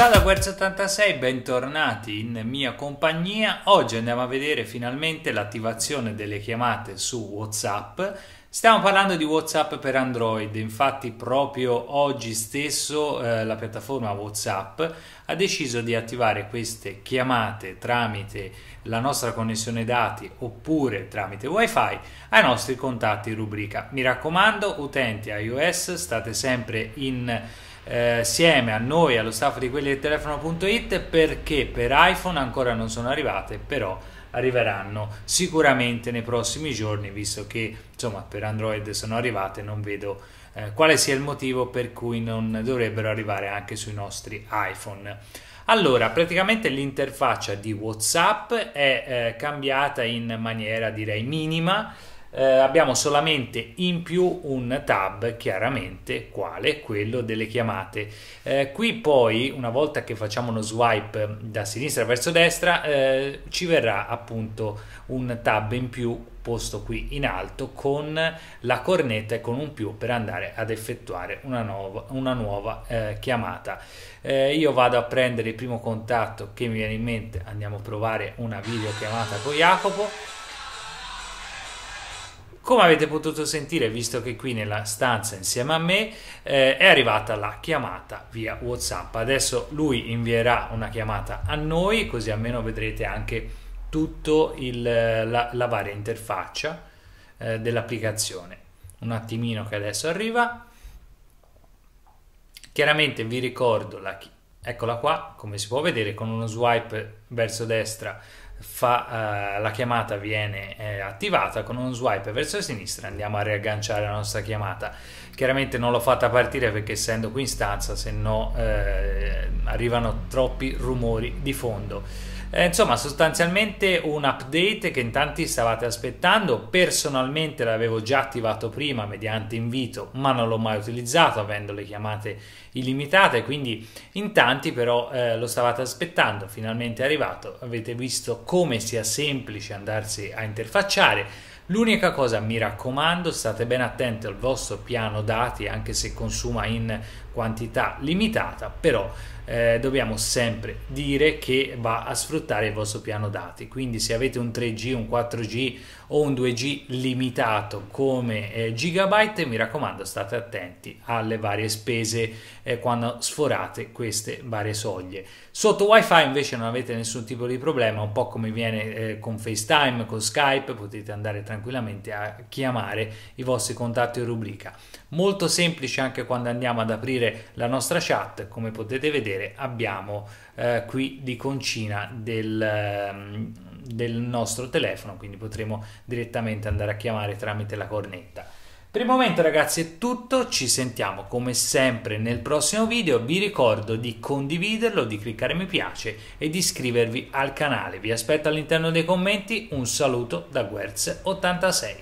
Ciao da Guerzo 86, bentornati in mia compagnia. Oggi andiamo a vedere finalmente l'attivazione delle chiamate su WhatsApp. Stiamo parlando di WhatsApp per Android, infatti proprio oggi stesso eh, la piattaforma WhatsApp ha deciso di attivare queste chiamate tramite la nostra connessione dati oppure tramite WiFi ai nostri contatti rubrica. Mi raccomando, utenti iOS, state sempre in eh, assieme a noi, allo staff di quelli del telefono.it perché per iPhone ancora non sono arrivate, però arriveranno sicuramente nei prossimi giorni, visto che insomma per Android sono arrivate, non vedo eh, quale sia il motivo per cui non dovrebbero arrivare anche sui nostri iPhone. Allora, praticamente l'interfaccia di WhatsApp è eh, cambiata in maniera direi minima eh, abbiamo solamente in più un tab chiaramente quale quello delle chiamate eh, qui poi una volta che facciamo uno swipe da sinistra verso destra eh, ci verrà appunto un tab in più posto qui in alto con la cornetta e con un più per andare ad effettuare una nuova, una nuova eh, chiamata eh, io vado a prendere il primo contatto che mi viene in mente andiamo a provare una videochiamata con Jacopo come avete potuto sentire, visto che qui nella stanza insieme a me eh, è arrivata la chiamata via WhatsApp. Adesso lui invierà una chiamata a noi, così almeno vedrete anche tutta la, la, varia interfaccia eh, dell'applicazione. Un attimino che adesso arriva. Chiaramente vi ricordo la, Eccola qua, come si può vedere con uno swipe verso destra fa, eh, la chiamata viene eh, attivata con un swipe verso sinistra andiamo a riagganciare la nostra chiamata chiaramente non l'ho fatta partire perché essendo qui in stanza se no eh, arrivano troppi rumori di fondo eh, insomma, sostanzialmente un update che in tanti stavate aspettando. Personalmente l'avevo già attivato prima mediante invito, ma non l'ho mai utilizzato avendo le chiamate illimitate. Quindi in tanti però eh, lo stavate aspettando. Finalmente è arrivato. Avete visto come sia semplice andarsi a interfacciare. L'unica cosa, mi raccomando, state ben attenti al vostro piano dati, anche se consuma in quantità limitata, però eh, dobbiamo sempre dire che va a sfruttare il vostro piano dati. Quindi se avete un 3G, un 4G o un 2G limitato come eh, gigabyte, mi raccomando state attenti alle varie spese eh, quando sforate queste varie soglie. Sotto wifi invece non avete nessun tipo di problema, un po' come viene eh, con FaceTime, con Skype, potete andare tranquillamente a chiamare i vostri contatti in rubrica. Molto semplice anche quando andiamo ad aprire la nostra chat, come potete vedere vedere abbiamo eh, qui l'iconcina del, ehm, del nostro telefono, quindi potremo direttamente andare a chiamare tramite la cornetta. Per il momento ragazzi è tutto, ci sentiamo come sempre nel prossimo video, vi ricordo di condividerlo, di cliccare mi piace e di iscrivervi al canale, vi aspetto all'interno dei commenti, un saluto da Guerz86.